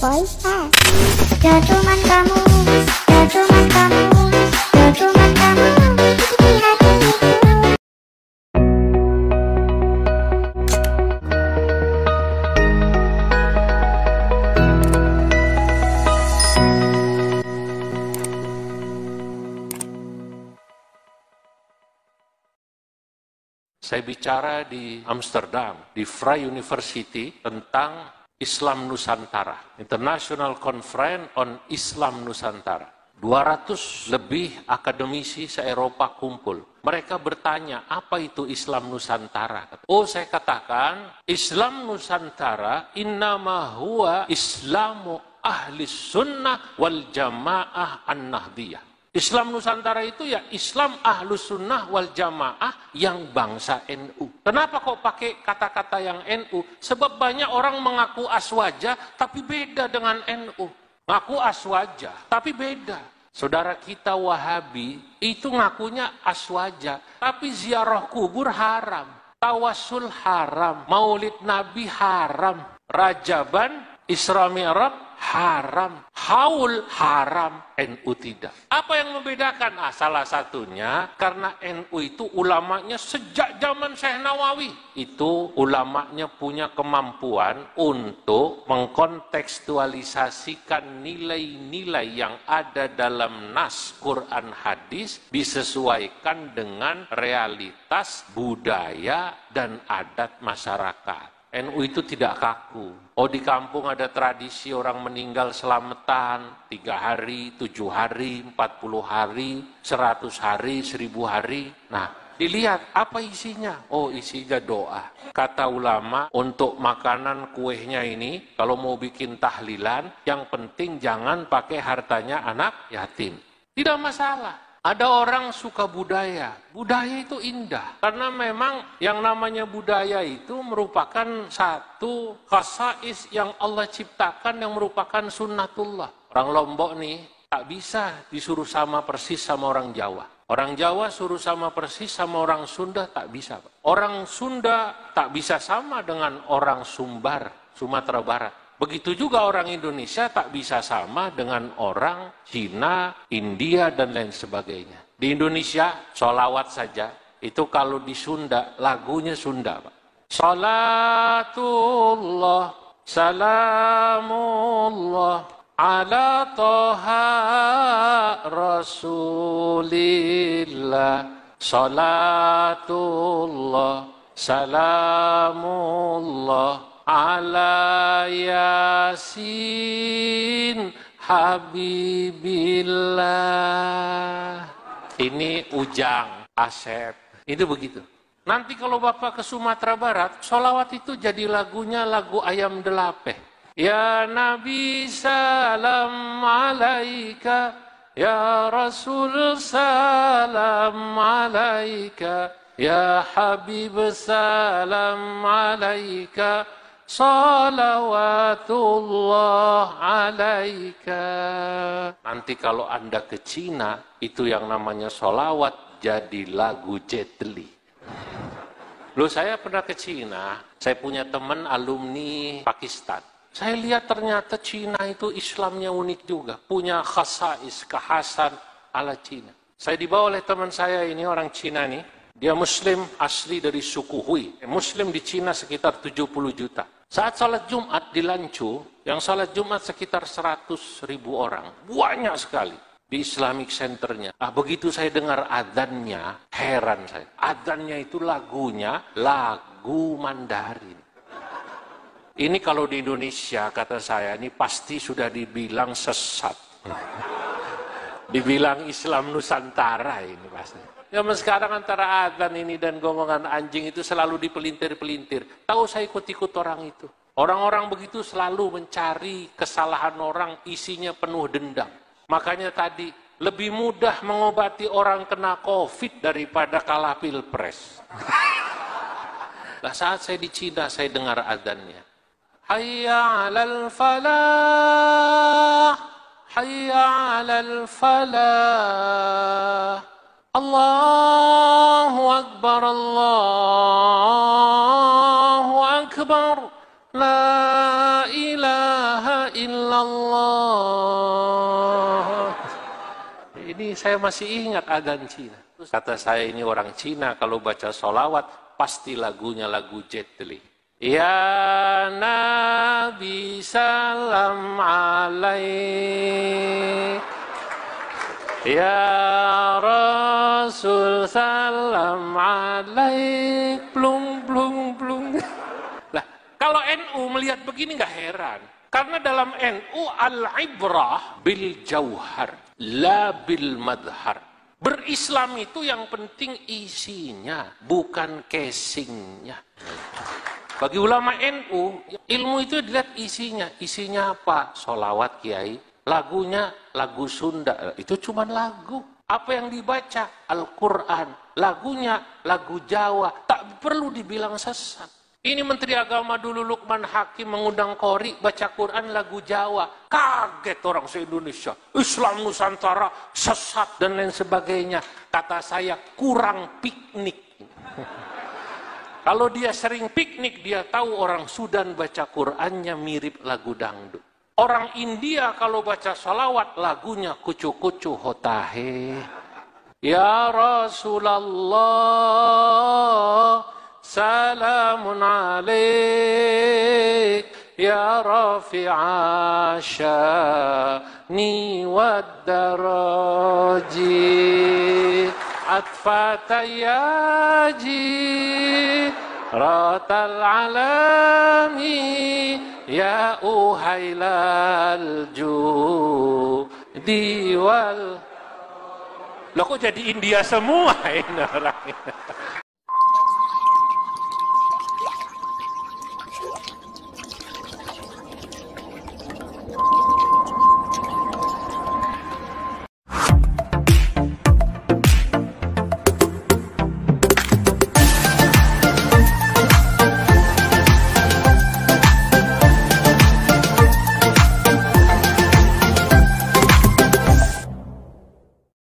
boy Ya Jodoman kamu Jodoman kamu Jodoman kamu Saya bicara di Amsterdam, di Free University tentang Islam Nusantara, International Conference on Islam Nusantara. 200 lebih akademisi se-Eropa kumpul. Mereka bertanya, apa itu Islam Nusantara? Oh, saya katakan, Islam Nusantara innama huwa Islamu ahli sunnah wal jamaah an-nahdiyah. Islam Nusantara itu ya Islam Ahlus Sunnah wal Jamaah yang bangsa NU. Kenapa kok pakai kata-kata yang NU? Sebab banyak orang mengaku aswaja tapi beda dengan NU. Ngaku aswaja tapi beda. Saudara kita Wahabi itu ngakunya aswaja tapi ziarah kubur haram. Tawasul haram, maulid nabi haram, rajaban, isra mi'raj haram. Haul haram, NU tidak. Apa yang membedakan? Ah, salah satunya karena NU itu ulamanya sejak zaman Syekh Nawawi. Itu ulamanya punya kemampuan untuk mengkontekstualisasikan nilai-nilai yang ada dalam nas Quran hadis disesuaikan dengan realitas budaya dan adat masyarakat. NU itu tidak kaku. Oh di kampung ada tradisi orang meninggal selamatan, tiga hari, tujuh hari, empat puluh hari, seratus hari, seribu hari. Nah, dilihat apa isinya? Oh isinya doa. Kata ulama, untuk makanan kuehnya ini, kalau mau bikin tahlilan, yang penting jangan pakai hartanya anak yatim. Tidak masalah. Ada orang suka budaya. Budaya itu indah. Karena memang yang namanya budaya itu merupakan satu khasais yang Allah ciptakan yang merupakan sunnatullah. Orang Lombok nih tak bisa disuruh sama persis sama orang Jawa. Orang Jawa suruh sama persis sama orang Sunda tak bisa. Orang Sunda tak bisa sama dengan orang Sumbar, Sumatera Barat. Begitu juga orang Indonesia tak bisa sama dengan orang Cina, India, dan lain sebagainya. Di Indonesia, sholawat saja. Itu kalau di Sunda, lagunya Sunda. Pak. Salatullah, salamullah, ala toha rasulillah, salatullah, salamullah, ala yasin habibillah ini ujang asep itu begitu nanti kalau bapak ke Sumatera Barat sholawat itu jadi lagunya lagu ayam delape ya nabi salam alaika ya rasul salam alaika ya habib salam alaika Salawatullah alaika. Nanti kalau Anda ke Cina, itu yang namanya solawat jadi lagu Jetli. Loh saya pernah ke Cina, saya punya teman alumni Pakistan. Saya lihat ternyata Cina itu Islamnya unik juga. Punya khasais, kekhasan ala Cina. Saya dibawa oleh teman saya ini orang Cina nih. Dia Muslim asli dari suku Hui. Muslim di Cina sekitar 70 juta. Saat sholat Jumat di Lancu, yang sholat Jumat sekitar 100 ribu orang. Banyak sekali di Islamic Centernya. Ah, begitu saya dengar adannya, heran saya. Adannya itu lagunya, lagu Mandarin. Ini kalau di Indonesia, kata saya, ini pasti sudah dibilang sesat. dibilang Islam Nusantara ini pasti. Zaman sekarang antara adzan ini dan gomongan anjing itu selalu dipelintir-pelintir. Tahu saya ikut-ikut orang itu. Orang-orang begitu selalu mencari kesalahan orang, isinya penuh dendam. Makanya tadi, lebih mudah mengobati orang kena COVID daripada kalah pilpres. lah saat saya di Cina, saya dengar adzannya. Hayya alal falah, hayya alal falah. الله أكبر الله أكبر لا إله إلا الله ini saya masih ingat adan Cina. kata saya ini orang Cina kalau baca solawat pasti lagunya lagu Jet Li. Ya Nabi salam alaik. Ya alai plung plung plung. Lah, kalau NU melihat begini nggak heran. Karena dalam NU al-ibrah bil jauhar, la bil madhar. Berislam itu yang penting isinya, bukan casingnya. Bagi ulama NU, ilmu itu dilihat isinya. Isinya apa? Solawat kiai, lagunya lagu Sunda. Itu cuma lagu. Apa yang dibaca? Al-Quran lagunya lagu Jawa, tak perlu dibilang sesat. Ini Menteri Agama dulu Lukman Hakim mengundang Kori baca Quran lagu Jawa. Kaget orang se-Indonesia. Islam Nusantara sesat dan lain sebagainya. Kata saya kurang piknik. Kalau dia sering piknik, dia tahu orang Sudan baca Qurannya mirip lagu dangdut. Orang India kalau baca salawat lagunya kucu-kucu hotahe. يا رسول الله سلام عليك يا رافع شاني والدرج عطفة ياجي رات العلام يا أهيل الجود والهدى Loh kok jadi India semua ini orang.